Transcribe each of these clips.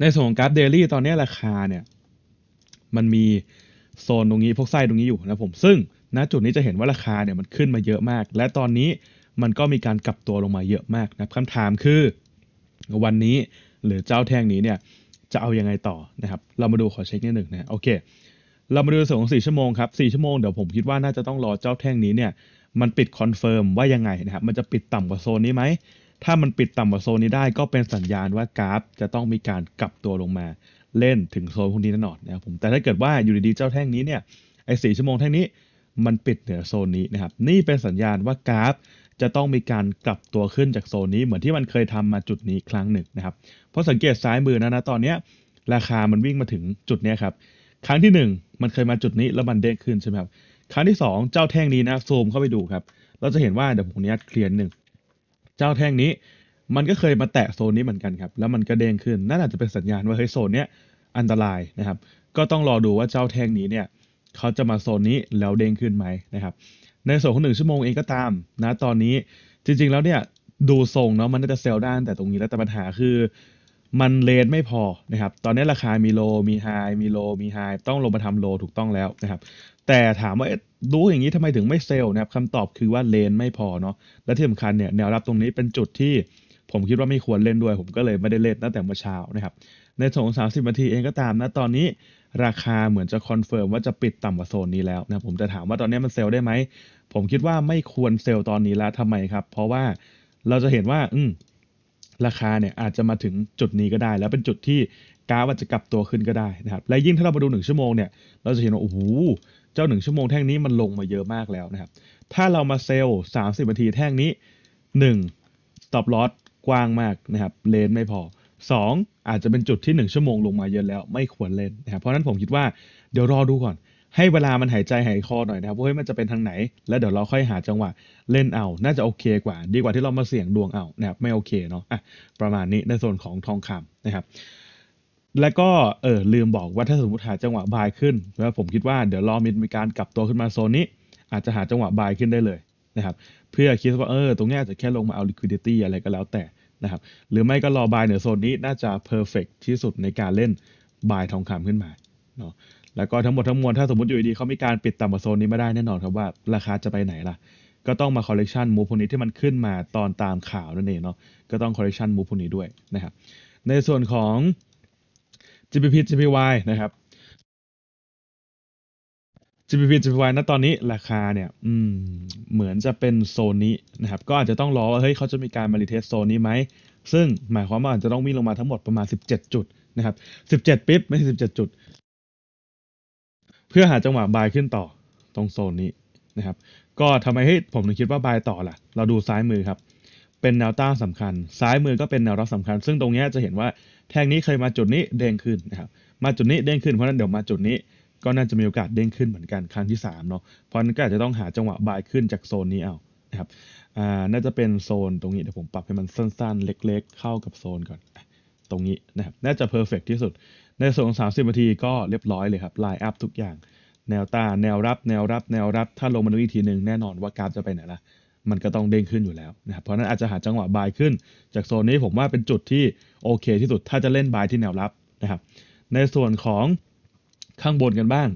ในส่วนของกราฟเดลี่ตอนนี้ราคาเนี่ยมันมีโซนตรงนี้พวกไส้ตรงนี้อยู่นะผมซึ่งณจุดนี้จะเห็นว่าราคาเนี่ยมันขึ้นมาเยอะมาก และตอนนี้มันก็มีการกลับตัวลงมาเยอะมากนะคำถามคือวันนี้หรือเจ้าแท่งนี้เนี่ย จะเอาอยัางไงต่อนะครับเรามาดูขอเช็คนิดหนึ่งนะโอเคเรามาดูส่วนของสี่ชั่วโมงครับสี่ชั่วโมงเดี๋ยวผมคิดว่าน่าจะต้องรอเจ้าแท่งนี้เนี่ยมันปิดคอนเฟิร์มว่ายังไงนะครับมันจะปิดต่ำกว่าโซนนี้ไหมถ้ามันปิดต่ำกว่าโซนนี้ได้ก็เป็นสัญญาณว่ากราฟจะต้องมีการกลับตัวลงมาเล่นถึงโซนพวกนี้แน่นอนนะครับผมแต่ถ้าเกิดว่าอยู่ดีๆเจ้าแท่งนี้เนี่ยไอ้สชั่วโมงแท่งนี้มันปิดเหนือโซนนี้นะครับนี่เป็นสัญญาณว่ากราฟ จะต้องมีการกลับตัวขึ้นจากโซนนี้ เหมือนที่มันเคยทำมาจุดนี้ครั้งหนึ่งนะครับเพราะสังเกตซ้ายมือนะนะตอนเนี้ย ราคามันวิ่งมาถึงจุดนี้ครับครั้งที่ 1 มันเคยมาจุดนี้แล้วมันเด้งขึ้นใช่ไหมครับครั้งที่ 2 เจ้าแท่งนี้นะซูมเข้าไปดูครับเราจะเห็นว่าเดี๋ยวผมเนี้ยเคลียร์หนึ่งเจ้าแท่งนี้มันก็เคยมาแตะโซนนี้เหมือนกันครับ แล้วมันก็เด้งขึ้นนั่นอาจจะเป็นสัญญาณว่าเฮ้ยโซนเนี้ยอันตรายนะครับ ก็ต้องรอดูว่าเจ้าแท่งนี้เนี่ยเขาจะมาโซนนี้แล้วเด้งขึ้นไหมนะครับ ในส่วนของหนึ่งชั่วโมงเองก็ตามนะตอนนี้จริงๆแล้วเนี่ยดูทรงเนาะมันน่าจะเซลด้านแต่ตรงนี้แล้วแต่ปัญหาคือมันเลนไม่พอนะครับ ตอนนี้ราคามีโล มีไฮมีโล มีไฮต้องลงมาทำโลถูกต้องแล้วนะครับแต่ถามว่ารู้อย่างนี้ทำไมถึงไม่เซลล์นะครับคำตอบคือว่าเลนไม่พอเนาะและที่สำคัญเนี่ยแนวรับตรงนี้เป็นจุดที่ ผมคิดว่าไม่ควรเล่นด้วย ผมก็เลยไม่ได้เล่นตั้งแต่เมื่อเช้านะครับในสองสามสิบนาทีเองก็ตามนะตอนนี้ราคาเหมือนจะคอนเฟิร์มว่าจะปิดต่ำกว่าโซนนี้แล้วนะผมจะถามว่าตอนนี้มันเซลล์ได้ไหมผมคิดว่าไม่ควรเซลล์ตอนนี้แล้วทำไมครับ เพราะว่าเราจะเห็นว่าอืมราคาเนี่ยอาจจะมาถึงจุดนี้ก็ได้ แล้วเป็นจุดที่กราฟาจจะกลับตัวขึ้นก็ได้นะครับและยิ่งถ้าเรามาดู 1 ชั่วโมงเนี่ยเราจะเห็นว่าโอ้โหเจ้าหนึ่งชั่วโมงแท่งนี้ มันลงมาเยอะมากแล้วนะครับ ถ้าเรามาเซลล์ิบนาทีแท่งนี้ หนึ่งตอบลอสกว้างมากนะครับ เลนไม่พอสองอาจจะเป็นจุดที่หนึ่งชั่วโมงลงมาเยอะแล้ว ไม่ควรเล่นนะครับ เพราะนั้นผมคิดว่าเดี๋ยวรอดูก่อน ให้เวลามันหายใจหายคอหน่อยนะครับว่าเฮ้ยมันจะเป็นทางไหน แล้วเดี๋ยวเราค่อยหาจังหวะเล่นเอา น่าจะโอเคกว่าดีกว่าที่เรามาเสี่ยงดวงเอานะครับไม่โอเคเนาะอ่ะประมาณนี้ในส่วนของทองคำนะครับแล้วก็เออลืมบอกว่าถ้าสมมติหาจังหวะบายขึ้นแล้วผมคิดว่าเดี๋ยวรอมิดมีการกลับตัวขึ้นมาโซนนี้ อาจจะหาจังหวะบายขึ้นได้เลยนะครับเพื่อคิดว่าเออตรงนี้อาจจะแค่ลงมาเอา liquidity อะไรก็แล้วแต่นะครับหรือไม่ก็รอบายเหนือโซนนี้น่าจะ perfect ที่สุดในการเล่นบายทองคำขึ้นมาเนาะแล้วก็ทั้งหมดทั้งมวลถ้าสมมติอยู่ดีเขามีการปิดต่ำกว่าโซนนี้ไม่ได้แน่นอนครับว่าราคาจะไปไหนล่ะ ก็ต้องมาคอลเลกชันมูพวกนี้ที่มันขึ้นมาตอนตามข่าวนั่นเองเนาะก็ต้องคอลเลกชันมูพวกนี้ด้วยนะครับในส่วนของ GPP GPY นะครับ GPP GPY ณตอนนี้ราคาเนี่ย อืม เหมือนจะเป็นโซนนี้นะครับ ก็อาจจะต้องรอว่าเฮ้ยเขาจะมีการมารีเทสโซนนี้ไหม ซึ่งหมายความว่าอาจจะต้องมีลงมาทั้งหมดประมาณ 17 จุดนะครับ17ปิ๊บ ไม่ใช่17 จุด เพื่อหาจังหวะบายขึ้นต่อตรงโซนนี้นะครับ ก็ทำไมให้ผมถึงคิดว่า บายต่อล่ะ เราดูซ้ายมือครับเป็นแนวต้านสาคัญ ซ้ายมือก็เป็นแนวรับสำคัญ ซึ่งตรงนี้จะเห็นว่า แท่งนี้เคยมาจุดนี้เด้งขึ้นนะครับ มาจุดนี้เด้งขึ้นเพราะนั้นเดี๋ยวมาจุดนี้ก็น่าจะมีโอกาสเด้งขึ้นเหมือนกันครั้งที่3เนาะ เพราะนั้นก็อาจจะต้องหาจังหวะบายขึ้นจากโซนนี้เอา นะครับ อ่า น่าจะเป็นโซนตรงนี้เดี๋ยวผมปรับให้มันสั้นๆ เล็ก ๆ เข้ากับโซนก่อน ตรงนี้นะครับน่าจะเพอร์เฟกที่สุด ในส่วนของ30 นาทีก็เรียบร้อยเลยครับไลน์อัพทุกอย่าง แนวต้าน แนวรับ แนวรับ แนวรับ ถ้าลงมาดูอีกทีหนึ่งแน่นอนว่ากราฟจะไปไหนละมันก็ต้องเด้งขึ้นอยู่แล้วนะครับ เพราะนั้นอาจจะหาจังหวะบายขึ้น จากโซนนี้ผมว่าเป็นจุดที่โอเคที่สุดถ้าจะเล่นบายที่แนวรับนะครับ ในส่วนของข้างบนกันบ้าง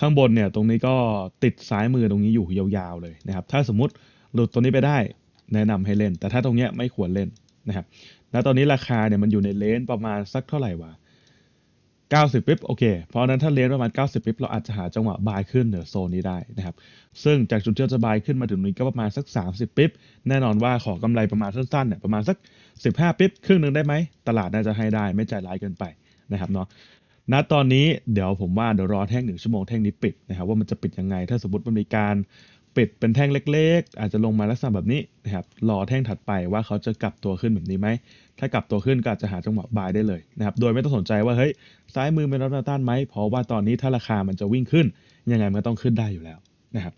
ข้างบนเนี่ยตรงนี้ก็ติดซ้ายมือตรงนี้อยู่ยาวๆเลยนะครับ ถ้าสมมติหลุดตัวนี้ไปได้แนะนำให้เล่น แต่ถ้าตรงเนี้ยไม่ควรเล่นนะครับณตอนนี้ราคาเนี่ยมันอยู่ในเลนประมาณสักเท่าไหร่วะ90ปิ๊บโอเคเพราะนั้นถ้าเลี้ยงประมาณ 90ปิ๊บเราอาจจะหาจังหวะบายขึ้นเหนือโซนนี้ได้นะครับซึ่งจากจุดที่เราจะบายขึ้นมาถึงนี้ก็ประมาณสัก 30 ปิ๊บแน่นอนว่าขอกำไรประมาณสั้นๆเนี่ยประมาณสัก 15ปิ๊บครึ่งหนึ่งได้ไหมตลาดน่าจะให้ได้ ไม่ใจร้ายเกินไปนะครับเนาะณตอนนี้เดี๋ยวผมว่าเดี๋ยวรอแท่งหนึ่งชั่วโมงแท่งนี้ปิดนะครับว่ามันจะปิดยังไงถ้าสมมติมันมีการปิดเป็นแท่งเล็กๆ อาจจะลงมาลักษณะแบบนี้นะครับ รอแท่งถัดไปว่าเขาจะกลับตัวขึ้นแบบนี้ไหม ถ้ากลับตัวขึ้นก็อาจจะหาจังหวะบายได้เลยนะครับ โดยไม่ต้องสนใจว่าเฮ้ยซ้ายมือเป็นรับแนวต้านไหม เพราะว่าตอนนี้ถ้าราคามันจะวิ่งขึ้นยังไงมันต้องขึ้นได้อยู่แล้วนะครับ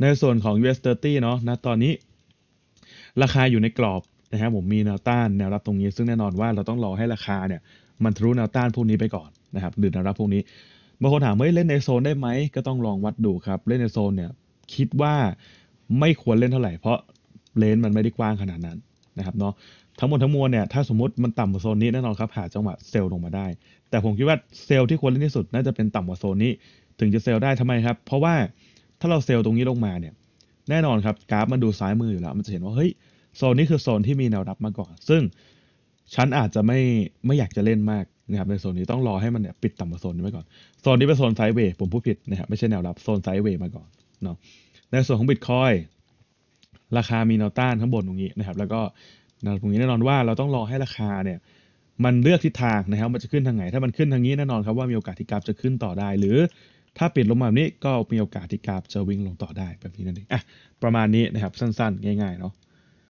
ในส่วนของ US 30เนาะนะตอนนี้ราคาอยู่ในกรอบนะครับผมมีแนวต้านแนวรับตรงนี้ ซึ่งแน่นอนว่าเราต้องรอให้ราคาเนี่ยมันทะลุแนวต้านพวกนี้ไปก่อนนะครับหรือแนวรับพวกนี้บางคนถามเฮ้ยเล่นในโซนได้ไหมก็ต้องลองวัดดูครับเล่นในโซนเนี่ยคิดว่าไม่ควรเล่นเท่าไหร่เพราะเลนส์มันไม่ได้กว้างขนาดนั้นนะครับเนาะทั้งหมดทั้งมวลเนี่ยถ้าสมมติมันต่ำกว่าโซนนี้แน่นอนครับ หาจังหวะเซลล์ลงมาได้ แต่ผมคิดว่าเซลล์ที่ควรเล่นที่สุดน่าจะเป็นต่ำกว่าโซนนี้ ถึงจะเซลล์ได้ทำไมครับ เพราะว่าถ้าเราเซลล์ตรงนี้ลงมาเนี่ย แน่นอนครับกราฟมันดูซ้ายมืออยู่แล้วมันจะเห็นว่าเฮ้ยโซนนี้คือโซนที่มีแนวรับมาก่อน ซึ่งฉันอาจจะไม่ไม่อยากจะเล่นมากนะครับในโซนนี้ต้องรอให้มันเนี่ยปิดต่ำกว่าโซนนี้ไว้ก่อนโซนนี้เป็นโซนไซด์เวย์ผมพูดผิดนะครับไม่ใช่แนวรับโซนไซด์เวย์มาก่อนเนาะในส่วนของ Bitcoin ราคามีแนวต้านข้างบนตรงนี้นะครับ แล้วก็ตรงนี้แน่นอนว่าเราต้องรอให้ราคาเนี่ย มันเลือกทิศทางนะครับ มันจะขึ้นทางไหน ถ้ามันขึ้นทางนี้แน่นอนครับว่ามีโอกาสที่กราฟจะขึ้นต่อได้ หรือ ถ้าปิดลงมาแบบนี้ก็มีโอกาสที่กราฟจะวิ่งลงต่อได้แบบนี้นั่นเองอ่ะ ประมาณนี้นะครับ สั้นๆ ง่ายๆ เนาะ